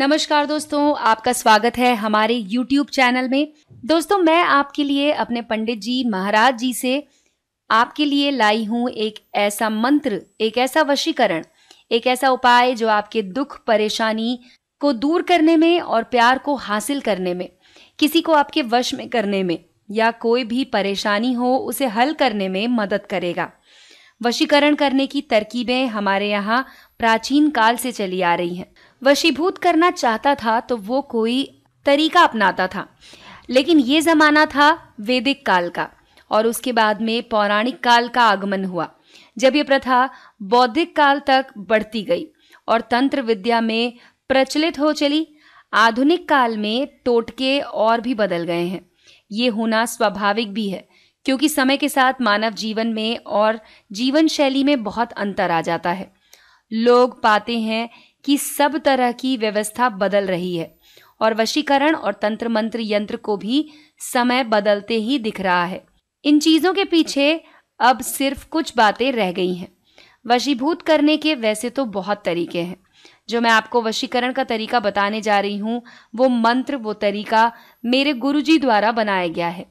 नमस्कार दोस्तों आपका स्वागत है हमारे YouTube चैनल में दोस्तों मैं आपके लिए अपने पंडित जी महाराज जी से आपके लिए लाई हूँ एक ऐसा मंत्र एक ऐसा वशीकरण एक ऐसा उपाय जो आपके दुख परेशानी को दूर करने में और प्यार को हासिल करने में किसी को आपके वश में करने में या कोई भी परेशानी हो उसे हल करने में मदद करेगा वशीकरण करने की तरकीबें हमारे यहाँ प्राचीन काल से चली आ रही हैं वशीभूत करना चाहता था तो वो कोई तरीका अपनाता था लेकिन ये ज़माना था वैदिक काल का और उसके बाद में पौराणिक काल का आगमन हुआ जब ये प्रथा बौद्धिक काल तक बढ़ती गई और तंत्र विद्या में प्रचलित हो चली आधुनिक काल में टोटके और भी बदल गए हैं ये होना स्वाभाविक भी है क्योंकि समय के साथ मानव जीवन में और जीवन शैली में बहुत अंतर आ जाता है लोग पाते हैं कि सब तरह की व्यवस्था बदल रही है और वशीकरण और तंत्र मंत्र यंत्र को भी समय बदलते ही दिख रहा है इन चीज़ों के पीछे अब सिर्फ कुछ बातें रह गई हैं वशीभूत करने के वैसे तो बहुत तरीके हैं जो मैं आपको वशीकरण का तरीका बताने जा रही हूँ वो मंत्र वो तरीका मेरे गुरुजी द्वारा बनाया गया है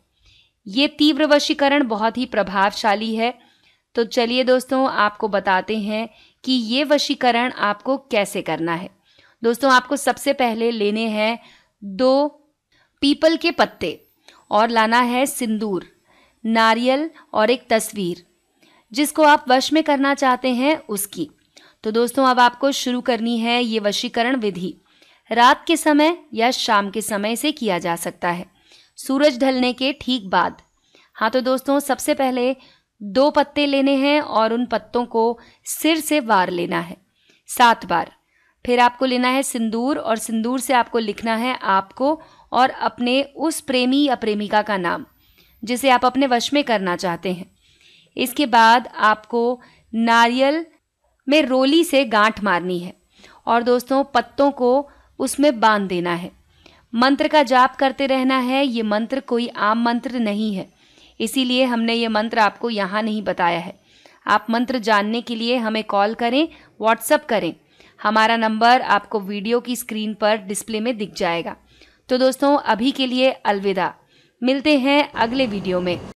ये तीव्र वशीकरण बहुत ही प्रभावशाली है तो चलिए दोस्तों आपको बताते हैं कि ये वशीकरण आपको कैसे करना है दोस्तों आपको सबसे पहले लेने हैं दो पीपल के पत्ते और लाना है सिंदूर नारियल और एक तस्वीर जिसको आप वश में करना चाहते हैं उसकी तो दोस्तों अब आपको शुरू करनी है ये वशीकरण विधि रात के समय या शाम के समय से किया जा सकता है सूरज ढलने के ठीक बाद हाँ तो दोस्तों सबसे पहले दो पत्ते लेने हैं और उन पत्तों को सिर से वार लेना है सात बार फिर आपको लेना है सिंदूर और सिंदूर से आपको लिखना है आपको और अपने उस प्रेमी या प्रेमिका का नाम जिसे आप अपने वश में करना चाहते हैं इसके बाद आपको नारियल में रोली से गांठ मारनी है और दोस्तों पत्तों को उसमें बांध देना है मंत्र का जाप करते रहना है ये मंत्र कोई आम मंत्र नहीं है इसीलिए हमने ये मंत्र आपको यहाँ नहीं बताया है आप मंत्र जानने के लिए हमें कॉल करें व्हाट्सअप करें हमारा नंबर आपको वीडियो की स्क्रीन पर डिस्प्ले में दिख जाएगा तो दोस्तों अभी के लिए अलविदा मिलते हैं अगले वीडियो में